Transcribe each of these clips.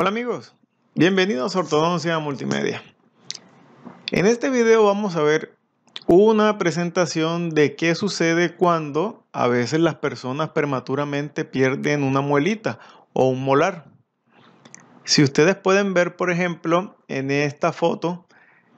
Hola amigos, bienvenidos a Ortodoncia Multimedia. En este video vamos a ver una presentación de qué sucede cuando a veces las personas prematuramente pierden una muelita o un molar. Si ustedes pueden ver, por ejemplo, en esta foto,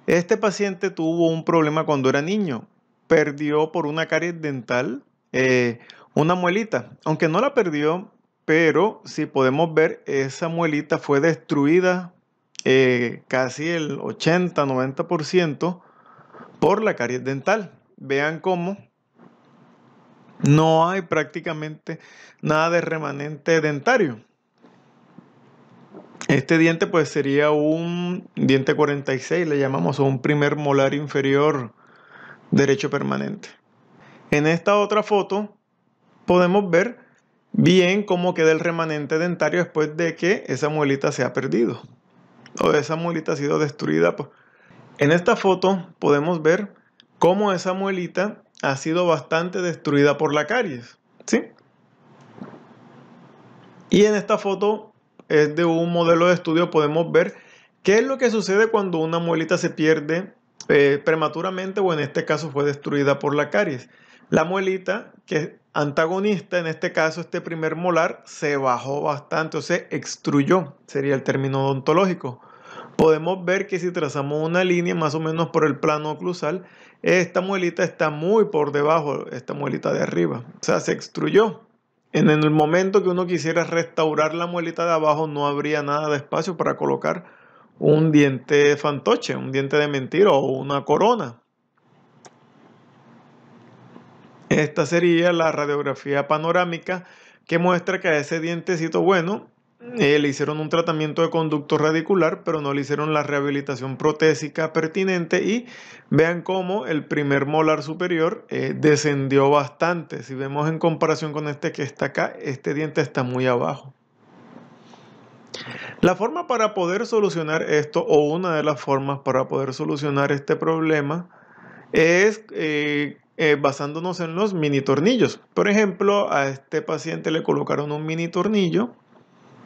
este paciente tuvo un problema cuando era niño. Perdió por una caries dental eh, una muelita. Aunque no la perdió pero si podemos ver, esa muelita fue destruida eh, casi el 80-90% por la caries dental. Vean cómo no hay prácticamente nada de remanente dentario. Este diente pues sería un diente 46, le llamamos un primer molar inferior derecho permanente. En esta otra foto podemos ver bien cómo queda el remanente dentario después de que esa muelita se ha perdido o esa muelita ha sido destruida. Pues. En esta foto podemos ver cómo esa muelita ha sido bastante destruida por la caries. ¿sí? Y en esta foto es de un modelo de estudio, podemos ver qué es lo que sucede cuando una muelita se pierde eh, prematuramente o en este caso fue destruida por la caries. La muelita, que antagonista, en este caso este primer molar, se bajó bastante o se extruyó, sería el término odontológico. Podemos ver que si trazamos una línea más o menos por el plano oclusal, esta muelita está muy por debajo, esta muelita de arriba, o sea, se extruyó. En el momento que uno quisiera restaurar la muelita de abajo, no habría nada de espacio para colocar un diente fantoche, un diente de mentira o una corona. Esta sería la radiografía panorámica que muestra que a ese dientecito bueno eh, le hicieron un tratamiento de conducto radicular, pero no le hicieron la rehabilitación protésica pertinente y vean cómo el primer molar superior eh, descendió bastante. Si vemos en comparación con este que está acá, este diente está muy abajo. La forma para poder solucionar esto, o una de las formas para poder solucionar este problema, es eh, eh, basándonos en los mini tornillos. Por ejemplo, a este paciente le colocaron un mini tornillo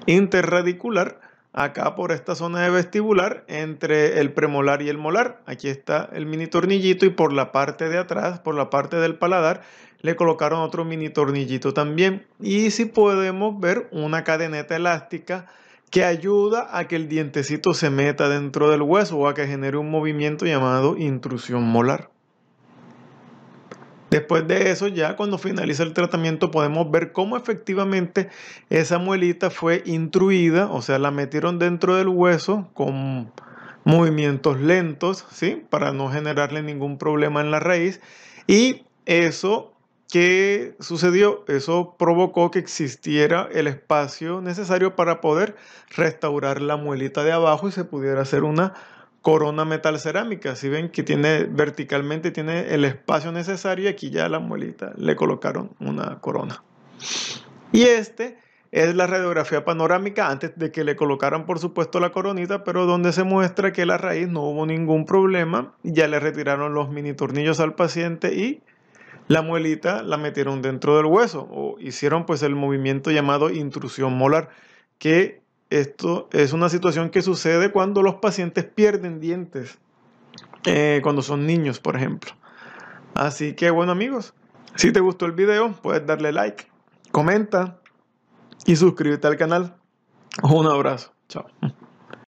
interradicular acá por esta zona de vestibular entre el premolar y el molar. Aquí está el mini tornillito y por la parte de atrás, por la parte del paladar, le colocaron otro mini tornillito también. Y si podemos ver una cadeneta elástica que ayuda a que el dientecito se meta dentro del hueso o a que genere un movimiento llamado intrusión molar. Después de eso, ya cuando finaliza el tratamiento, podemos ver cómo efectivamente esa muelita fue intruida, o sea, la metieron dentro del hueso con movimientos lentos, ¿sí? Para no generarle ningún problema en la raíz. Y eso que sucedió, eso provocó que existiera el espacio necesario para poder restaurar la muelita de abajo y se pudiera hacer una corona metal cerámica. Si ven que tiene verticalmente tiene el espacio necesario y aquí ya a la muelita le colocaron una corona. Y este es la radiografía panorámica antes de que le colocaran por supuesto la coronita, pero donde se muestra que la raíz no hubo ningún problema, ya le retiraron los mini tornillos al paciente y la muelita la metieron dentro del hueso o hicieron pues el movimiento llamado intrusión molar que esto es una situación que sucede cuando los pacientes pierden dientes, eh, cuando son niños, por ejemplo. Así que bueno amigos, si te gustó el video, puedes darle like, comenta y suscríbete al canal. Un abrazo. Chao.